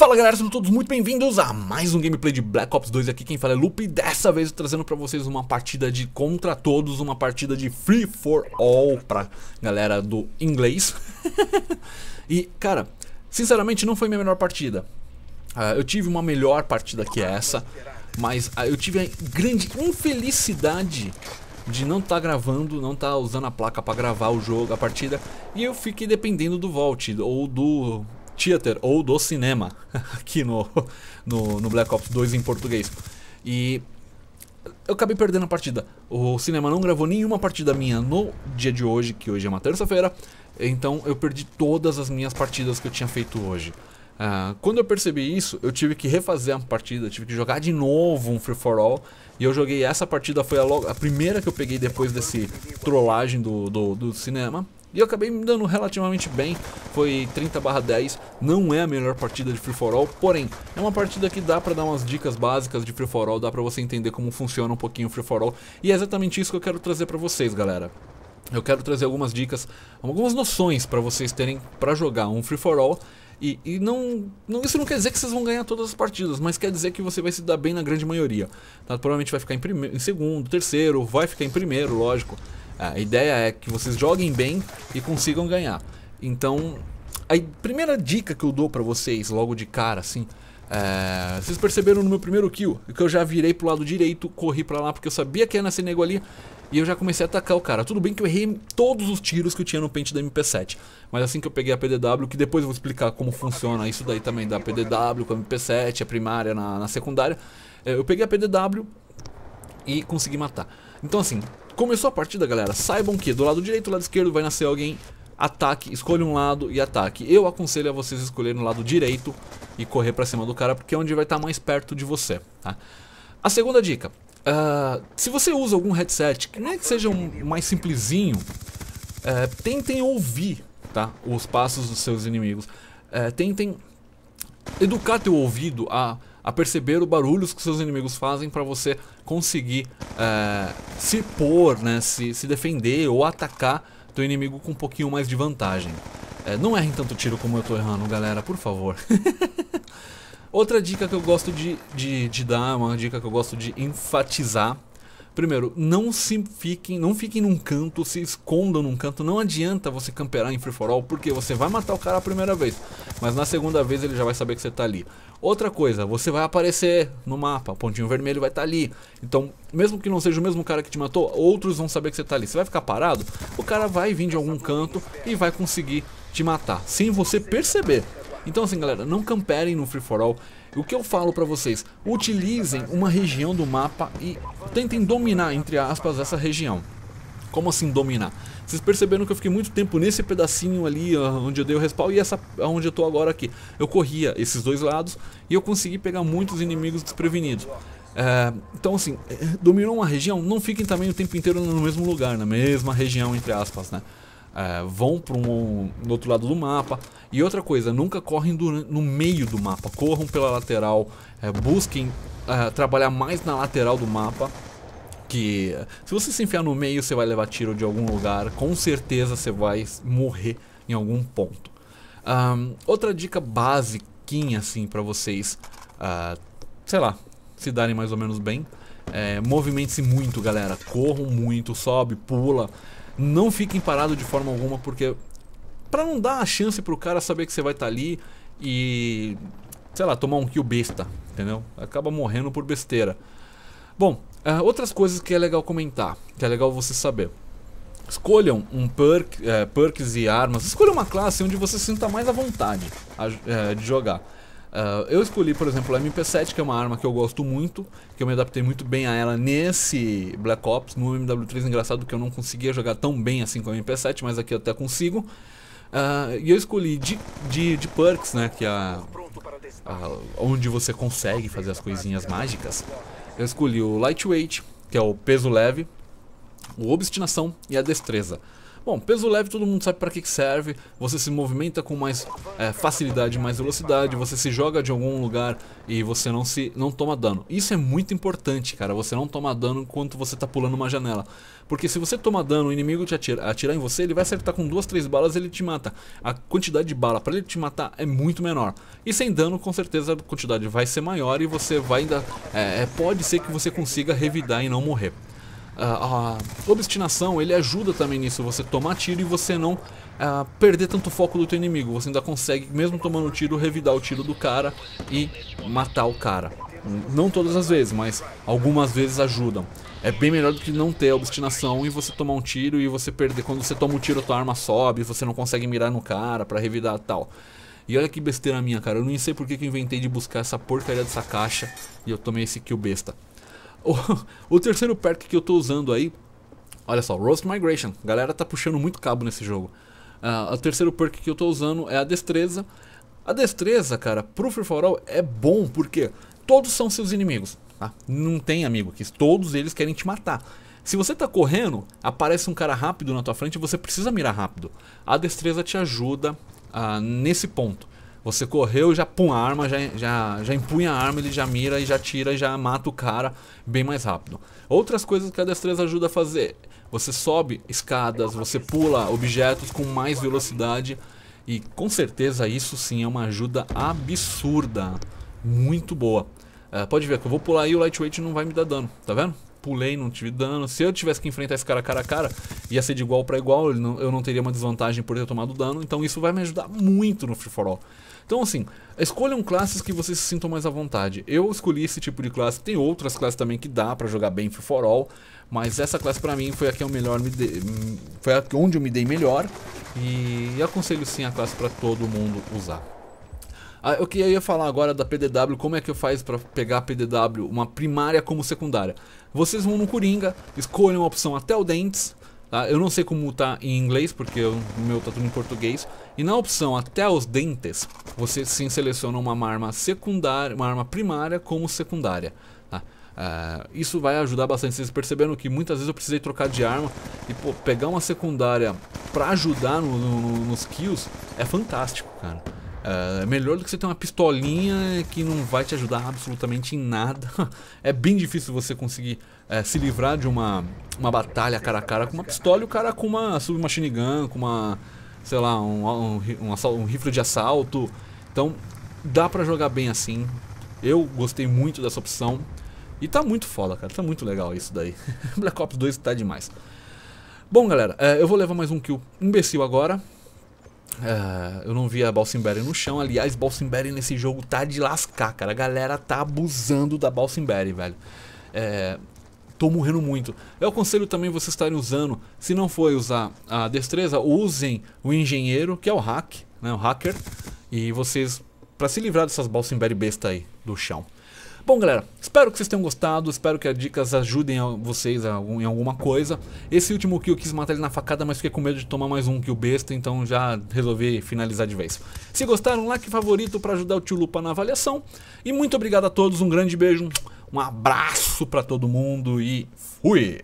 Fala galera, sejam todos muito bem-vindos a mais um gameplay de Black Ops 2 aqui, quem fala é Lupe, dessa vez trazendo pra vocês uma partida de contra todos, uma partida de free for all pra galera do inglês E cara, sinceramente não foi minha melhor partida, uh, eu tive uma melhor partida que essa, mas uh, eu tive a grande infelicidade de não estar tá gravando, não estar tá usando a placa para gravar o jogo, a partida, e eu fiquei dependendo do Vault ou do Theater ou do cinema aqui no, no, no Black Ops 2 em português. E eu acabei perdendo a partida. O cinema não gravou nenhuma partida minha no dia de hoje, que hoje é uma terça-feira. Então eu perdi todas as minhas partidas que eu tinha feito hoje. Uh, quando eu percebi isso, eu tive que refazer a partida, tive que jogar de novo um Free For All. E eu joguei essa partida, foi a, logo, a primeira que eu peguei depois desse trollagem do, do, do cinema. E eu acabei me dando relativamente bem, foi 30 barra 10, não é a melhor partida de Free For All, porém, é uma partida que dá pra dar umas dicas básicas de Free For All, dá pra você entender como funciona um pouquinho o Free For All, e é exatamente isso que eu quero trazer pra vocês, galera. Eu quero trazer algumas dicas, algumas noções para vocês terem para jogar um free for all. E, e não, não, isso não quer dizer que vocês vão ganhar todas as partidas, mas quer dizer que você vai se dar bem na grande maioria. Tá? Provavelmente vai ficar em, primeiro, em segundo, terceiro, vai ficar em primeiro, lógico. A ideia é que vocês joguem bem e consigam ganhar. Então, a primeira dica que eu dou para vocês logo de cara, assim, é, vocês perceberam no meu primeiro kill que eu já virei pro lado direito, corri pra lá porque eu sabia que ia nascer nego ali e eu já comecei a atacar o cara. Tudo bem que eu errei todos os tiros que eu tinha no pente da MP7, mas assim que eu peguei a PDW, que depois eu vou explicar como funciona isso daí também da PDW com a MP7, a primária na, na secundária, é, eu peguei a PDW e consegui matar. Então assim, Começou a partida, galera, saibam que do lado direito e do lado esquerdo vai nascer alguém ataque, escolha um lado e ataque. Eu aconselho a vocês escolherem o lado direito e correr pra cima do cara, porque é onde vai estar tá mais perto de você, tá? A segunda dica, uh, se você usa algum headset, que não é que seja um mais simplesinho, uh, tentem ouvir tá, os passos dos seus inimigos. Uh, tentem educar teu ouvido a a perceber os barulhos que seus inimigos fazem para você conseguir é, se pôr, né, se, se defender ou atacar do inimigo com um pouquinho mais de vantagem. É, não errem tanto tiro como eu estou errando, galera, por favor. Outra dica que eu gosto de, de, de dar, uma dica que eu gosto de enfatizar Primeiro, não se fiquem, não fiquem num canto, se escondam num canto. Não adianta você camperar em free for all, porque você vai matar o cara a primeira vez, mas na segunda vez ele já vai saber que você está ali. Outra coisa, você vai aparecer no mapa, o pontinho vermelho vai estar tá ali. Então, mesmo que não seja o mesmo cara que te matou, outros vão saber que você está ali. Você vai ficar parado, o cara vai vir de algum canto e vai conseguir te matar, sem você perceber. Então assim galera, não camperem no Free For All. O que eu falo pra vocês, utilizem uma região do mapa e tentem dominar, entre aspas, essa região. Como assim dominar? Vocês perceberam que eu fiquei muito tempo nesse pedacinho ali onde eu dei o respawn e essa onde eu tô agora aqui. Eu corria esses dois lados e eu consegui pegar muitos inimigos desprevenidos. É, então assim, é, dominou uma região, não fiquem também o tempo inteiro no mesmo lugar, na mesma região, entre aspas, né? É, vão para um do outro lado do mapa. E outra coisa, nunca correm no meio do mapa, corram pela lateral, é, busquem é, trabalhar mais na lateral do mapa que se você se enfiar no meio, você vai levar tiro de algum lugar, com certeza você vai morrer em algum ponto. Um, outra dica basiquinha assim para vocês, uh, sei lá, se darem mais ou menos bem, é, movimente-se muito, galera. Corram muito, sobe, pula. Não fiquem parados de forma alguma, porque para não dar a chance pro cara saber que você vai estar tá ali e sei lá, tomar um kill besta, entendeu? Acaba morrendo por besteira. Bom, ah, outras coisas que é legal comentar, que é legal você saber. Escolham um perk, é, perks e armas. Escolha uma classe onde você sinta mais à vontade a, é, de jogar. Uh, eu escolhi, por exemplo, a MP7, que é uma arma que eu gosto muito, que eu me adaptei muito bem a ela nesse Black Ops. No MW3, engraçado que eu não conseguia jogar tão bem assim com a MP7, mas aqui eu até consigo. Uh, e eu escolhi de, de, de, perks, né, que é a, a, onde você consegue fazer as coisinhas mágicas. Eu escolhi o Lightweight, que é o peso leve, o Obstinação e a Destreza. Bom, peso leve todo mundo sabe para que serve, você se movimenta com mais é, facilidade, mais velocidade, você se joga de algum lugar e você não se não toma dano. Isso é muito importante, cara, você não toma dano enquanto você tá pulando uma janela. Porque se você toma dano, o inimigo te atira, atirar em você, ele vai acertar com duas, três balas e ele te mata. A quantidade de bala para ele te matar é muito menor. E sem dano, com certeza a quantidade vai ser maior e você vai ainda... É, é pode ser que você consiga revidar e não morrer a, ah, a obstinação, ele ajuda também nisso, você tomar tiro e você não ah, perder tanto foco do teu inimigo. Você ainda consegue, mesmo tomando tiro, revidar o tiro do cara e matar o cara. Não todas as vezes, mas algumas vezes ajudam. É bem melhor do que não ter a obstinação e você tomar um tiro e você perder. Quando você toma um tiro, tua arma sobe, você não consegue mirar no cara para revidar tal. E olha que besteira minha, cara. Eu não sei porque que eu inventei de buscar essa porcaria dessa caixa e eu tomei esse kill besta. O, o terceiro perk que eu tô usando aí, olha só, Roast Migration. A galera tá puxando muito cabo nesse jogo. Uh, o terceiro perk que eu tô usando é a destreza. A destreza, cara, pro Free For All é bom porque todos são seus inimigos. Tá? Não tem amigo aqui, todos eles querem te matar. Se você tá correndo, aparece um cara rápido na tua frente e você precisa mirar rápido. A destreza te ajuda ah, nesse ponto. Você correu, já põe a arma, já, já, já empunha a arma, ele já mira e já tira e já mata o cara bem mais rápido. Outras coisas que a destreza ajuda a fazer. Você sobe escadas, você pula objetos com mais velocidade. E com certeza isso sim é uma ajuda absurda. Muito boa. É, pode ver que eu vou pular aí e o lightweight não vai me dar dano, tá vendo? pulei, não tive dano. Se eu tivesse que enfrentar esse cara cara a cara, ia ser de igual para igual, eu não teria uma desvantagem por ter tomado dano, então isso vai me ajudar muito no Free For All. Então assim, escolham classes que vocês se sintam mais à vontade. Eu escolhi esse tipo de classe, tem outras classes também que dá para jogar bem Free For All, mas essa classe para mim foi a que eu melhor me foi onde eu me dei melhor, e aconselho sim a classe para todo mundo usar. Ah, eu queria falar agora da PDW, como é que eu faço para pegar a PDW, uma primária como secundária. Vocês vão no Coringa, escolham a opção até o Dentes, tá? Eu não sei como tá em inglês, porque o meu tá tudo em português. E na opção até os Dentes, você sim seleciona uma arma secundária, uma arma primária como secundária. Uh, isso vai ajudar bastante. Vocês perceberam que muitas vezes eu precisei trocar de arma e pô, pegar uma secundária para ajudar no, no, nos kills é fantástico, cara. É melhor do que você ter uma pistolinha que não vai te ajudar absolutamente em nada. é bem difícil você conseguir uh, se livrar de uma, uma batalha cara a cara com uma pistola e o cara com uma submachine gun, com uma, sei lá, um, um, um, um rifle de assalto. Então dá para jogar bem assim. Eu gostei muito dessa opção. E tá muito foda, cara. Tá muito legal isso daí. Black Ops 2 tá demais. Bom, galera, uh, eu vou levar mais um kill imbecil agora. Ah, eu não vi a Balsimberry no chão. Aliás, Balsimberry nesse jogo tá de lascar, cara. A galera tá abusando da Balsimberry, velho. É, tô morrendo muito. Eu aconselho também vocês estarem usando, se não for usar a destreza, usem o engenheiro, que é o hack, né, o hacker, e vocês para se livrar dessas Balsimberry besta aí do chão. Bom, galera, espero que vocês tenham gostado, espero que as dicas ajudem vocês em alguma coisa. Esse último kill eu quis matar ele na facada, mas fiquei com medo de tomar mais um kill besta, então já resolvi finalizar de vez. Se gostaram, like favorito para ajudar o tio Lupa na avaliação. E muito obrigado a todos, um grande beijo, um abraço para todo mundo e fui!